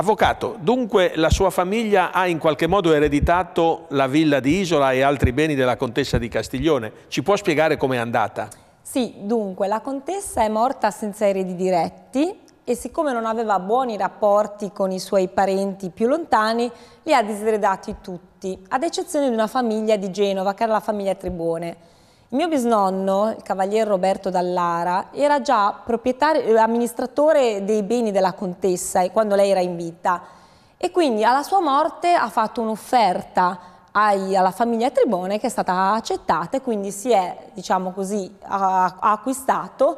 Avvocato, dunque la sua famiglia ha in qualche modo ereditato la villa di Isola e altri beni della contessa di Castiglione. Ci può spiegare com'è andata? Sì, dunque la contessa è morta senza eredi diretti e siccome non aveva buoni rapporti con i suoi parenti più lontani, li ha diseredati tutti, ad eccezione di una famiglia di Genova, che era la famiglia Tribone. Il Mio bisnonno, il cavalier Roberto Dallara, era già eh, amministratore dei beni della contessa eh, quando lei era in vita e quindi alla sua morte ha fatto un'offerta alla famiglia Tribone che è stata accettata e quindi si è, diciamo così, ha acquistato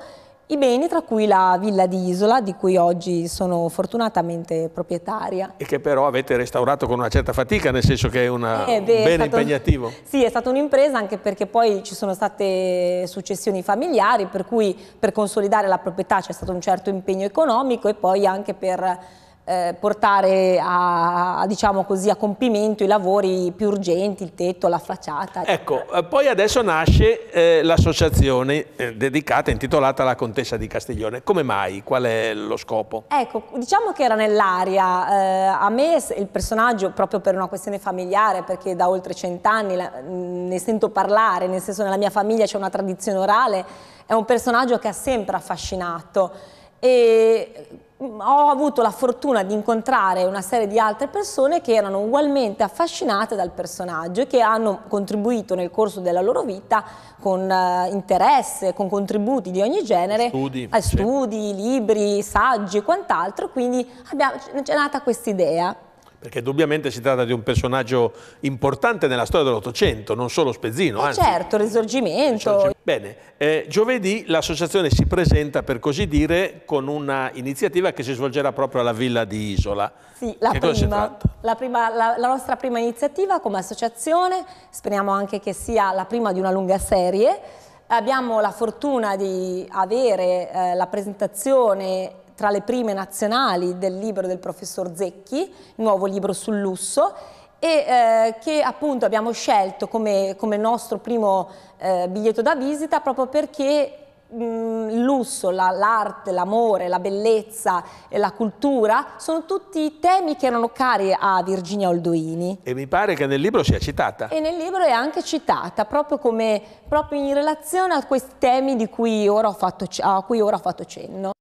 i beni, tra cui la Villa di Isola, di cui oggi sono fortunatamente proprietaria. E che però avete restaurato con una certa fatica, nel senso che è, una, eh, beh, un bene stato, impegnativo. Sì, è stata un'impresa anche perché poi ci sono state successioni familiari, per cui per consolidare la proprietà c'è stato un certo impegno economico e poi anche per eh, portare a, a, diciamo così, a, compimento i lavori più urgenti, il tetto, la facciata. Ecco, eh, poi adesso nasce eh, l'associazione eh, dedicata, intitolata alla Contessa di Castiglione. Come mai? Qual è lo scopo? Ecco, diciamo che era nell'aria. Eh, a me il personaggio, proprio per una questione familiare, perché da oltre cent'anni mm, ne sento parlare, nel senso nella mia famiglia c'è una tradizione orale, è un personaggio che ha sempre affascinato e mm, ho avuto la fortuna di incontrare una serie di altre persone che erano ugualmente affascinate dal personaggio e che hanno contribuito nel corso della loro vita con uh, interesse, con contributi di ogni genere, studi, a eh, studi sì. libri, saggi e quant'altro, quindi abbiamo, è nata questa idea perché dubbiamente si tratta di un personaggio importante nella storia dell'Ottocento, non solo Spezzino. Eh, anzi, certo, risorgimento. Bene, eh, giovedì l'associazione si presenta, per così dire, con una iniziativa che si svolgerà proprio alla Villa di Isola. Sì, la, prima, la, prima, la, la nostra prima iniziativa come associazione, speriamo anche che sia la prima di una lunga serie, abbiamo la fortuna di avere eh, la presentazione tra le prime nazionali del libro del professor Zecchi, nuovo libro sul lusso, e eh, che appunto abbiamo scelto come, come nostro primo eh, biglietto da visita proprio perché mm, il lusso, l'arte, la, l'amore, la bellezza, e la cultura, sono tutti temi che erano cari a Virginia Oldoini. E mi pare che nel libro sia citata. E nel libro è anche citata, proprio, come, proprio in relazione a questi temi cui fatto, a cui ora ho fatto cenno.